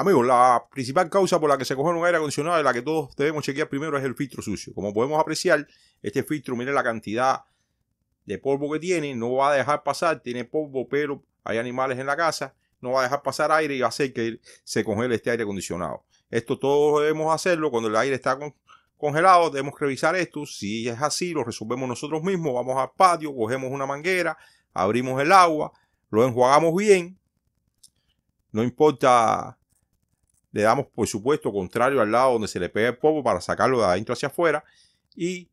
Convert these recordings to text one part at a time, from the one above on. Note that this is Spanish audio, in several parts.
Amigos, la principal causa por la que se coge un aire acondicionado y la que todos debemos chequear primero es el filtro sucio. Como podemos apreciar, este filtro, miren la cantidad de polvo que tiene, no va a dejar pasar, tiene polvo, pero hay animales en la casa, no va a dejar pasar aire y va a hacer que se congele este aire acondicionado. Esto todos debemos hacerlo cuando el aire está congelado, debemos revisar esto. Si es así, lo resolvemos nosotros mismos, vamos al patio, cogemos una manguera, abrimos el agua, lo enjuagamos bien, no importa le damos, por supuesto, contrario al lado donde se le pega el popo para sacarlo de adentro hacia afuera y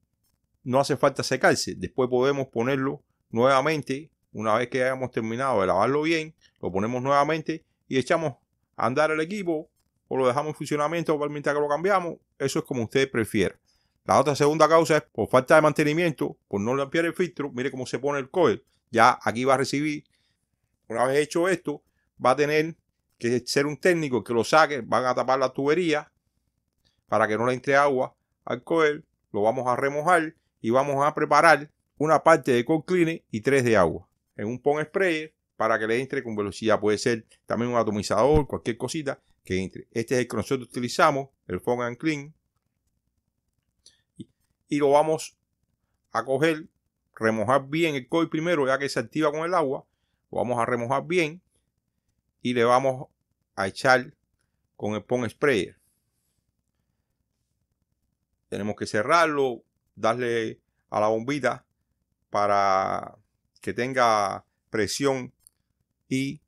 no hace falta secarse. Después podemos ponerlo nuevamente, una vez que hayamos terminado de lavarlo bien, lo ponemos nuevamente y echamos a andar el equipo o lo dejamos en funcionamiento mientras que lo cambiamos. Eso es como ustedes prefieran. La otra segunda causa es por falta de mantenimiento, por no limpiar el filtro. Mire cómo se pone el coil. Ya aquí va a recibir, una vez hecho esto, va a tener que ser un técnico que lo saque, van a tapar la tubería para que no le entre agua al coel, lo vamos a remojar y vamos a preparar una parte de cold clean y tres de agua en un pon sprayer para que le entre con velocidad. Puede ser también un atomizador, cualquier cosita que entre. Este es el que nosotros utilizamos, el foam and Clean. Y, lo vamos a coger, remojar bien el coil primero, ya que se activa con el agua. Lo vamos a remojar bien y le vamos a echar con el pon sprayer. Tenemos que cerrarlo, darle a la bombita para que tenga presión y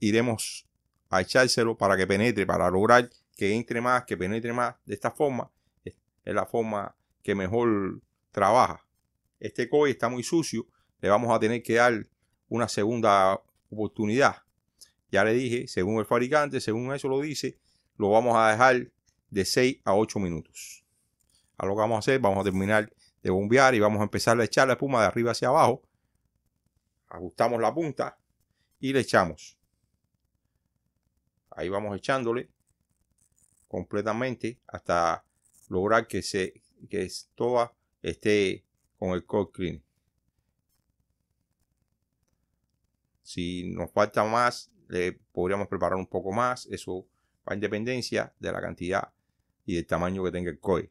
iremos a echárselo para que penetre, para lograr que entre más, que penetre más. De esta forma es la forma que mejor trabaja. Este coy está muy sucio, le vamos a tener que dar una segunda oportunidad ya le dije, según el fabricante, según eso lo dice, lo vamos a dejar de 6 a 8 minutos. Ahora lo que vamos a hacer, vamos a terminar de bombear y vamos a empezar a echar la espuma de arriba hacia abajo. Ajustamos la punta y le echamos. Ahí vamos echándole completamente hasta lograr que se que toda esté con el cold clean. Si nos falta más le podríamos preparar un poco más. Eso va a independencia de la cantidad y del tamaño que tenga el COE.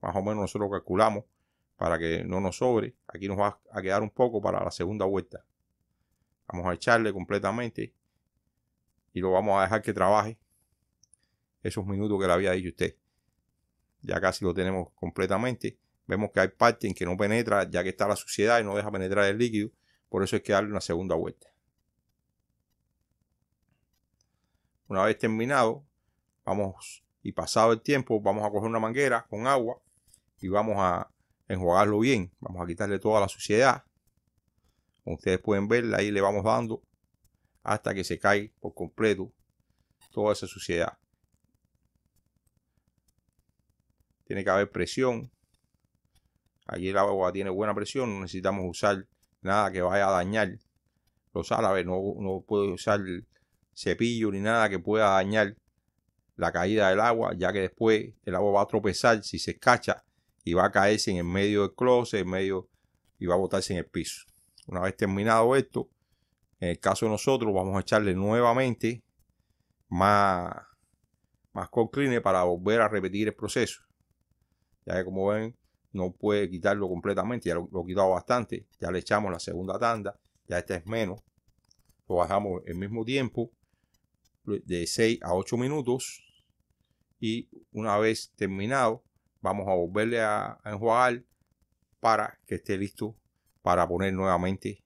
Más o menos nosotros calculamos para que no nos sobre. Aquí nos va a quedar un poco para la segunda vuelta. Vamos a echarle completamente y lo vamos a dejar que trabaje esos minutos que le había dicho usted. Ya casi lo tenemos completamente. Vemos que hay parte en que no penetra, ya que está la suciedad y no deja penetrar el líquido. Por eso es que darle una segunda vuelta. Una vez terminado, vamos y pasado el tiempo, vamos a coger una manguera con agua y vamos a enjuagarlo bien. Vamos a quitarle toda la suciedad. Como ustedes pueden ver, ahí le vamos dando hasta que se cae por completo toda esa suciedad. Tiene que haber presión. Aquí el agua tiene buena presión, no necesitamos usar nada que vaya a dañar los árabes No, no puedo usar cepillo ni nada que pueda dañar la caída del agua, ya que después el agua va a tropezar si se escacha y va a caerse en el medio del closet, en medio y va a botarse en el piso. Una vez terminado esto, en el caso de nosotros vamos a echarle nuevamente más más concline para volver a repetir el proceso. Ya que como ven, no puede quitarlo completamente, ya lo, he quitado bastante, ya le echamos la segunda tanda, ya esta es menos, lo bajamos el mismo tiempo de 6 a 8 minutos y una vez terminado vamos a volverle a, enjuagar para que esté listo para poner nuevamente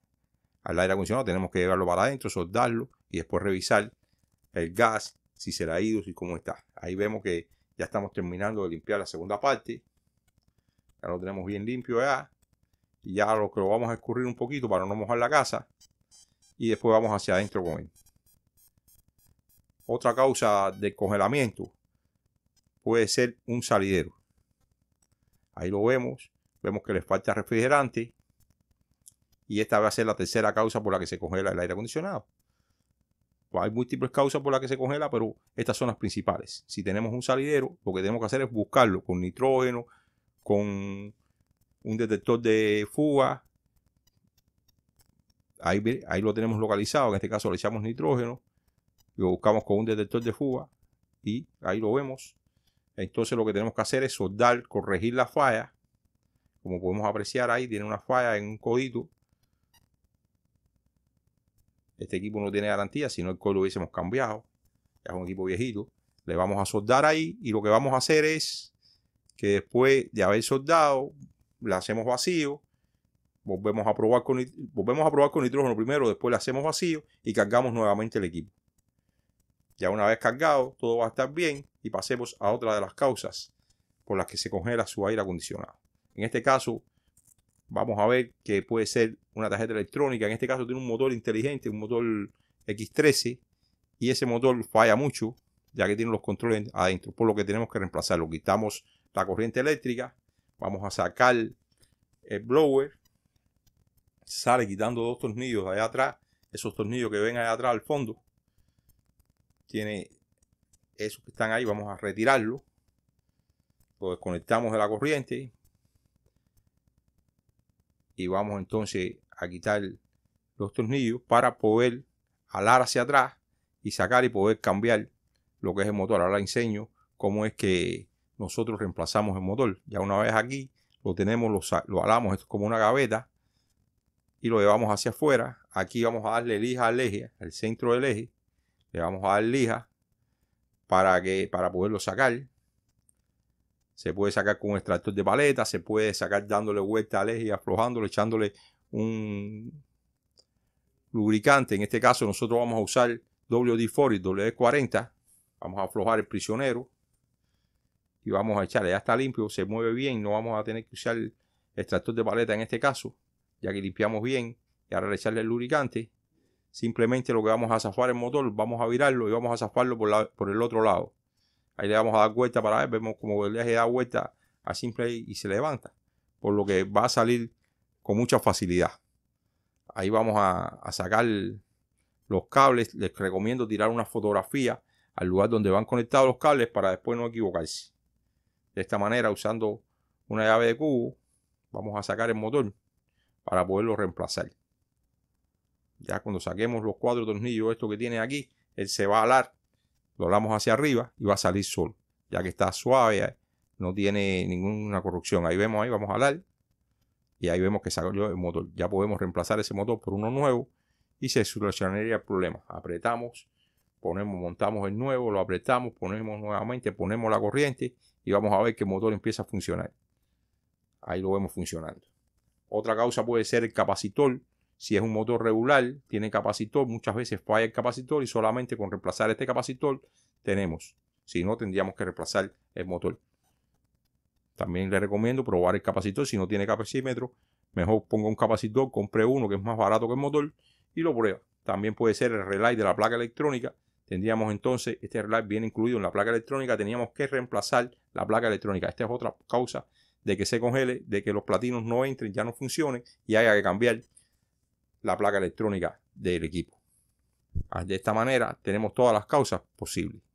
al aire acondicionado. Tenemos que llevarlo para adentro, soldarlo y después revisar el gas, si se le ha ido, si cómo está. Ahí vemos que ya estamos terminando de limpiar la segunda parte. Ya lo tenemos bien limpio ya. Y ya lo que lo vamos a escurrir un poquito para no mojar la casa. Y después vamos hacia adentro con él. Otra causa de congelamiento puede ser un salidero. Ahí lo vemos. Vemos que le falta refrigerante. Y esta va a ser la tercera causa por la que se congela el aire acondicionado. Hay múltiples causas por las que se congela, pero estas son las principales. Si tenemos un salidero, lo que tenemos que hacer es buscarlo con nitrógeno, con un detector de fuga. Ahí, ahí lo tenemos localizado. En este caso le echamos nitrógeno lo buscamos con un detector de fuga y ahí lo vemos. Entonces lo que tenemos que hacer es soldar, corregir la falla. Como podemos apreciar ahí, tiene una falla en un codito. Este equipo no tiene garantía, si no el código lo hubiésemos cambiado. es un equipo viejito. Le vamos a soldar ahí y lo que vamos a hacer es que después de haber soldado, le hacemos vacío, volvemos a probar con, volvemos a probar con nitrógeno primero, después le hacemos vacío y cargamos nuevamente el equipo. Ya una vez cargado, todo va a estar bien y pasemos a otra de las causas por las que se congela su aire acondicionado. En este caso, vamos a ver que puede ser una tarjeta electrónica. En este caso tiene un motor inteligente, un motor X13, y ese motor falla mucho, ya que tiene los controles adentro, por lo que tenemos que reemplazarlo. Quitamos la corriente eléctrica, vamos a sacar el blower, sale quitando dos tornillos allá atrás, esos tornillos que ven allá atrás al fondo, tiene esos que están ahí, vamos a retirarlo. Lo desconectamos pues de la corriente. Y vamos entonces a quitar los tornillos para poder alar hacia atrás y sacar y poder cambiar lo que es el motor. Ahora enseño cómo es que nosotros reemplazamos el motor. Ya una vez aquí lo tenemos, lo, lo alamos, esto es como una gaveta y lo llevamos hacia afuera. Aquí vamos a darle lija al eje, al centro del eje le vamos a dar lija para, que, para poderlo sacar. Se puede sacar con extractor de paleta, se puede sacar dándole vuelta al eje y aflojándolo, echándole un lubricante. En este caso nosotros vamos a usar WD-40 WD-40. Vamos a aflojar el prisionero y vamos a echarle. Ya está limpio, se mueve bien, no vamos a tener que usar extractor de paleta en este caso, ya que limpiamos bien. Y ahora le echarle el lubricante Simplemente lo que vamos a zafar el motor, vamos a virarlo y vamos a zafarlo por, por el otro lado. Ahí le vamos a dar vuelta para ver, vemos como el eje da vuelta a simple y se levanta. Por lo que va a salir con mucha facilidad. Ahí vamos a, a sacar los cables. Les recomiendo tirar una fotografía al lugar donde van conectados los cables para después no equivocarse. De esta manera, usando una llave de cubo, vamos a sacar el motor para poderlo reemplazar. Ya cuando saquemos los cuatro tornillos, esto que tiene aquí, él se va a alar, lo hablamos hacia arriba y va a salir solo, ya que está suave, eh, no tiene ninguna corrupción. Ahí vemos, ahí vamos a alar y ahí vemos que salió el motor. Ya podemos reemplazar ese motor por uno nuevo y se solucionaría el problema. Apretamos, ponemos, montamos el nuevo, lo apretamos, ponemos nuevamente, ponemos la corriente y vamos a ver que el motor empieza a funcionar. Ahí lo vemos funcionando. Otra causa puede ser el capacitor si es un motor regular, tiene capacitor, muchas veces falla el capacitor y solamente con reemplazar este capacitor tenemos. Si no, tendríamos que reemplazar el motor. También le recomiendo probar el capacitor. Si no tiene capacímetro, mejor ponga un capacitor, compre uno que es más barato que el motor y lo prueba. También puede ser el relay de la placa electrónica. Tendríamos entonces, este relay viene incluido en la placa electrónica, teníamos que reemplazar la placa electrónica. Esta es otra causa de que se congele, de que los platinos no entren, ya no funcionen y haya que cambiar la placa electrónica del equipo. Ah, de esta manera tenemos todas las causas posibles.